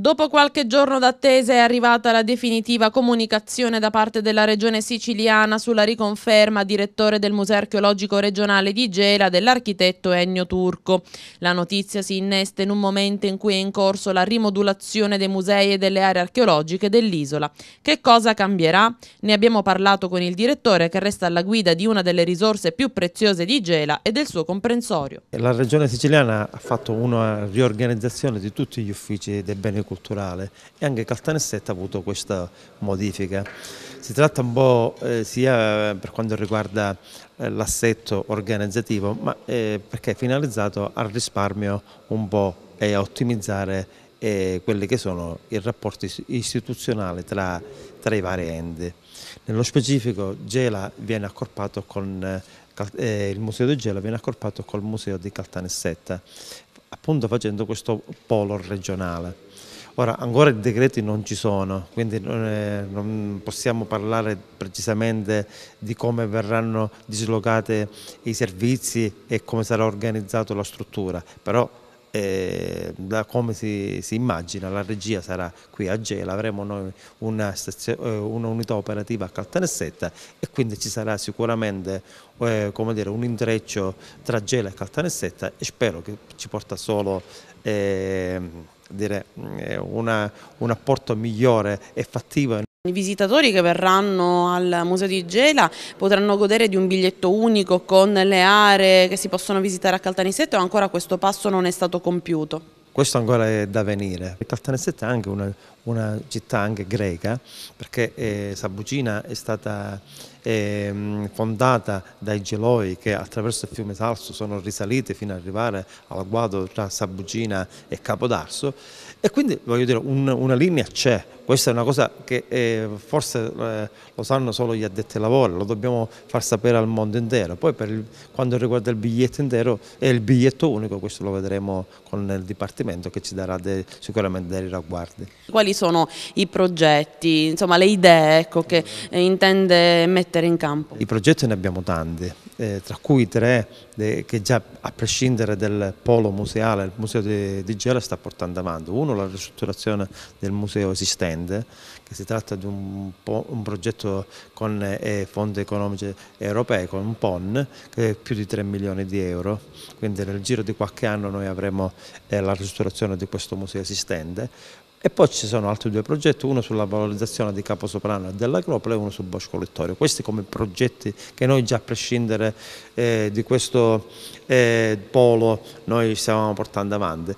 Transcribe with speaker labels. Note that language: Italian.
Speaker 1: Dopo qualche giorno d'attesa è arrivata la definitiva comunicazione da parte della regione siciliana sulla riconferma direttore del Museo Archeologico Regionale di Gela dell'architetto Ennio Turco. La notizia si innesta in un momento in cui è in corso la rimodulazione dei musei e delle aree archeologiche dell'isola. Che cosa cambierà? Ne abbiamo parlato con il direttore che resta alla guida di una delle risorse più preziose di Gela e del suo comprensorio.
Speaker 2: La regione siciliana ha fatto una riorganizzazione di tutti gli uffici dei beni culturale e anche Caltanissetta ha avuto questa modifica. Si tratta un po' eh, sia eh, per quanto riguarda eh, l'assetto organizzativo, ma eh, perché è finalizzato al risparmio un po' e a ottimizzare eh, quelli che sono i rapporti istituzionali tra, tra i vari enti. Nello specifico Gela viene accorpato con eh, il museo di Gela viene accorpato col museo di Caltanissetta, appunto facendo questo polo regionale. Ora, ancora i decreti non ci sono, quindi non possiamo parlare precisamente di come verranno dislocati i servizi e come sarà organizzata la struttura, però eh, da come si, si, immagina la regia sarà qui a Gela, avremo noi una, eh, un'unità operativa a Caltanissetta e quindi ci sarà sicuramente eh, dire, un intreccio tra Gela e Caltanissetta e spero che ci porta solo... Eh, dire, eh, una, un apporto migliore e fattivo.
Speaker 1: I visitatori che verranno al Museo di Gela potranno godere di un biglietto unico con le aree che si possono visitare a Caltanissetta o ancora questo passo non è stato compiuto?
Speaker 2: Questo ancora è da venire. Caltanissetta è anche una, una città anche greca perché eh, Sabugina è stata eh, fondata dai geloi che attraverso il fiume Salso sono risaliti fino ad arrivare al guado tra Sabugina e Capodarso e quindi voglio dire un, una linea c'è, questa è una cosa che eh, forse eh, lo sanno solo gli addetti ai lavori, lo dobbiamo far sapere al mondo intero, poi per il, quando riguarda il biglietto intero è il biglietto unico, questo lo vedremo con il Dipartimento che ci darà de, sicuramente dei ragguardi.
Speaker 1: Quali sono i progetti, insomma le idee ecco, che intende mettere mettere in campo.
Speaker 2: I progetti ne abbiamo tanti, eh, tra cui tre eh, che già a prescindere del polo museale, il museo di, di Gela sta portando avanti. Uno la ristrutturazione del museo esistente, che si tratta di un, un progetto con eh, fondi economici europei, con un PON, che è più di 3 milioni di euro, quindi nel giro di qualche anno noi avremo eh, la ristrutturazione di questo museo esistente. E poi ci sono altri due progetti, uno sulla valorizzazione di Caposoprano e dell'Acropole e uno sul Bosco Littorio. Questi come progetti che noi già a prescindere eh, di questo eh, polo noi stiamo portando avanti.